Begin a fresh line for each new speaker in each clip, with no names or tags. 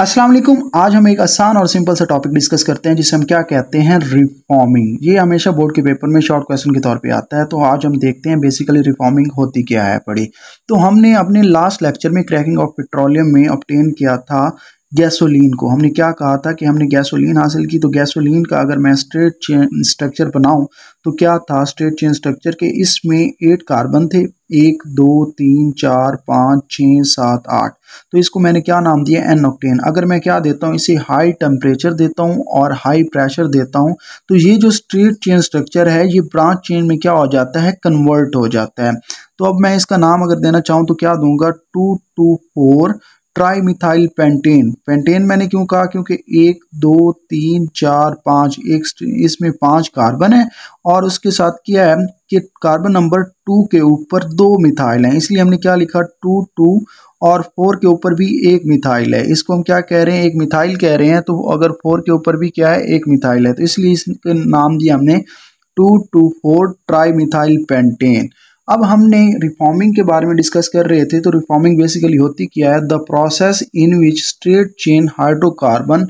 अस्सलाम वालेकुम आज हम एक आसान और सिंपल सा टॉपिक डिस्कस करते हैं जिसे हम क्या कहते हैं रिफॉर्मिंग ये हमेशा बोर्ड के पेपर में शॉर्ट क्वेश्चन के तौर पे आता है तो आज हम देखते हैं बेसिकली रिफॉर्मिंग होती क्या है पढ़ी तो हमने अपने लास्ट लेक्चर में क्रैकिंग ऑफ पेट्रोलियम में ऑप्टेन किया था गैसोलीन को हमने क्या कहा था कि हमने गैसोलीन हासिल की तो गैसोलीन का अगर मैं स्ट्रेट चेन स्ट्रक्चर बनाऊं तो क्या था स्ट्रेट चेन स्ट्रक्चर के इसमें एट कार्बन थे एक दो तीन चार पाँच छः सात आठ तो इसको मैंने क्या नाम दिया एन ऑक्टेन अगर मैं क्या देता हूँ इसे हाई टेम्परेचर देता हूँ और हाई प्रेशर देता हूँ तो ये जो स्ट्रेट चेन स्ट्रक्चर है ये ब्रांच चेन में क्या हो जाता है कन्वर्ट हो जाता है तो अब मैं इसका नाम अगर देना चाहूँ तो क्या दूंगा two two four trimethyl pentane pentane मैंने क्यों कहा क्योंकि एक दो तीन चार पाँच एक इसमें पांच कार्बन है और उसके साथ क्या है कि कार्बन नंबर टू के ऊपर दो मिथाइल हैं इसलिए हमने क्या लिखा टू टू और फोर के ऊपर भी एक मिथाइल है इसको हम क्या कह रहे हैं एक मिथाइल कह रहे हैं तो अगर फोर के ऊपर भी क्या है एक मिथाइल है तो इसलिए इसका नाम दिया हमने two two four tri methyl pentane अब हमने रिफॉर्मिंग के बारे में डिस्कस कर रहे थे तो रिफॉर्मिंग बेसिकली होती क्या है the process in which straight chain hydrocarbon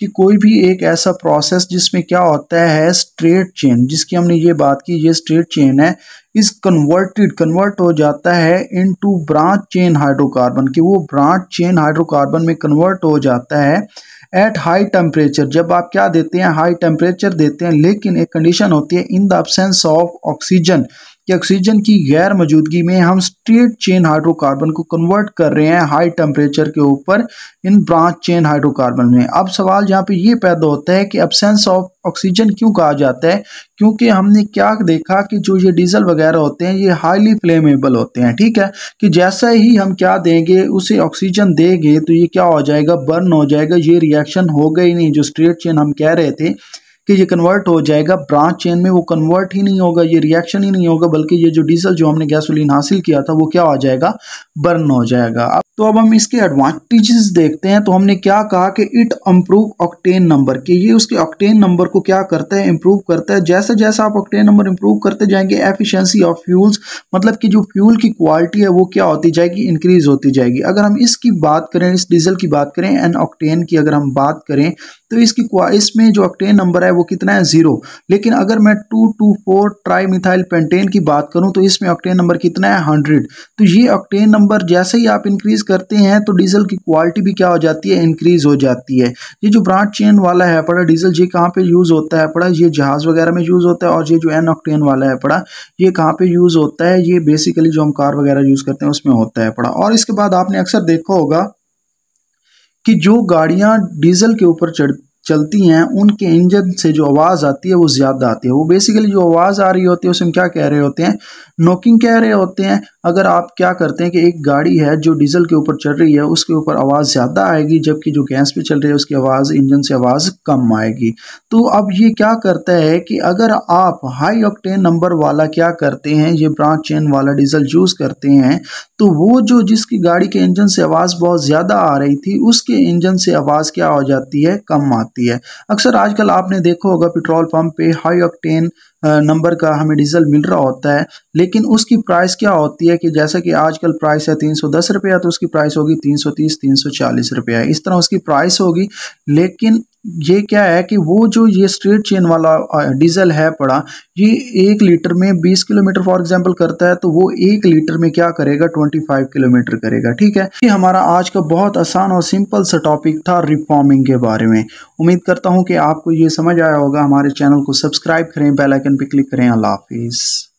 कि कोई भी एक ऐसा प्रोसेस जिसमें क्या होता है स्ट्रेट चेन जिसकी हमने ये बात की ये स्ट्रेट चेन है इस कन्वर्टेड कन्वर्ट हो जाता है into branch chain hydrocarbon कि वो ब्रांच चेन हाइड्रोकार्बन में कन्वर्ट हो जाता है एट हाई टेम्परेचर जब आप क्या देते हैं हाई टेम्परेचर देते हैं लेकिन एक कंडीशन होती है in the absence of oxygen कि ऑक्सीजन की गैर मौजूदगी में हम स्ट्रेट चेन हाइड्रोकार्बन को कन्वर्ट कर रहे हैं हाई टेम्परेचर के ऊपर इन ब्रांच चेन हाइड्रोकार्बन में अब सवाल यहाँ पे ये पैदा होता है कि एबसेंस ऑफ ऑक्सीजन क्यों कहा जाता है क्योंकि हमने क्या देखा कि जो ये डीजल वगैरह होते हैं ये हाईली फ्लेमेबल होते हैं ठीक है कि जैसा ही हम क्या देंगे उसे ऑक्सीजन देंगे तो ये क्या हो जाएगा बर्न हो जाएगा ये रिएक्शन हो गई नहीं जो स्ट्रेट चेन हम कह रहे थे कि ये कन्वर्ट हो जाएगा ब्रांच चेन में वो कन्वर्ट ही नहीं होगा ये रिएक्शन ही नहीं होगा बल्कि ये जो डीजल जो हमने गैसोलीन हासिल किया था वो क्या हो जाएगा बर्न हो जाएगा अब तो अब हम इसके एडवांटेजेस देखते हैं तो हमने क्या कहा कि इट इम्प्रूव ऑक्टेन नंबर कि ये उसके ऑक्टेन नंबर को क्या करता है इम्प्रूव करता है जैसे जैसे आप ऑक्टेन नंबर इम्प्रूव करते जाएंगे एफिशिएंसी ऑफ फ्यूल्स मतलब कि जो फ्यूल की क्वालिटी है वो क्या होती जाएगी इंक्रीज होती जाएगी अगर हम इसकी बात करें इस डीजल की बात करें एन ऑक्टेन की अगर हम बात करें तो इसकी इसमें जो ऑक्टेन नंबर है है वो कितना है जीरो लेकिन अगर मैं two two four tri methyl pentane की बात करूं तो इसमें ऑक्टेन नंबर कितना है हंड्रेड तो ये ऑक्टेन नंबर जैसे ही आप इंक्रीज करते हैं तो डीजल की क्वालिटी भी क्या हो जाती है इंक्रीज हो जाती है ये जो ब्रांच चेन वाला है पड़ा डीजल ये कहाँ पर यूज़ होता है पड़ा ये जहाज़ वगैरह में यूज़ होता है और ये जो एन ऑक्टेन वाला है पड़ा ये कहाँ पर यूज़ होता है ये बेसिकली जो हम कार वगैरह यूज़ करते हैं उसमें होता है पड़ा और इसके बाद आपने अक्सर देखा होगा कि जो गाड़ियां डीजल के ऊपर चढ़ चलती हैं उनके इंजन से जो आवाज़ आती है वो ज़्यादा आती है वो बेसिकली जो आवाज़ आ रही होती है उसे हम क्या कह रहे होते हैं नोकिंग कह रहे होते हैं अगर आप क्या करते हैं कि एक गाड़ी है जो डीजल के ऊपर चल रही है उसके ऊपर आवाज़ ज़्यादा आएगी जबकि जो गैस पे चल रही है उसकी आवाज़ इंजन से आवाज़ कम आएगी तो अब ये क्या करता है कि अगर आप हाई ऑक्टेन नंबर वाला क्या करते हैं ये ब्रांच चेन वाला डीजल यूज़ करते हैं तो वो जो जिसकी गाड़ी के इंजन से आवाज़ बहुत ज़्यादा आ रही थी उसके इंजन से आवाज़ क्या हो जाती है कम आती है अक्सर आजकल आपने देखा होगा पेट्रोल पम्प पर हाई ऑक्टेन नंबर का हमें डीजल मिल रहा होता है लेकिन उसकी प्राइस क्या होती है कि जैसे कि आजकल प्राइस है तीन सौ दस रुपया तो उसकी प्राइस होगी तीन सौ तीस तीन सौ चालीस रुपया इस तरह उसकी प्राइस होगी लेकिन ये क्या है कि वो जो ये स्ट्रेट चेन वाला डीजल है पड़ा ये एक लीटर में 20 किलोमीटर फॉर एग्जांपल करता है तो वो एक लीटर में क्या करेगा 25 किलोमीटर करेगा ठीक है ये हमारा आज का बहुत आसान और सिंपल सा टॉपिक था रिफॉर्मिंग के बारे में उम्मीद करता हूँ कि आपको ये समझ आया होगा हमारे चैनल को सब्सक्राइब करें बेलाइकन पर क्लिक करें अल्लाह हाफिज़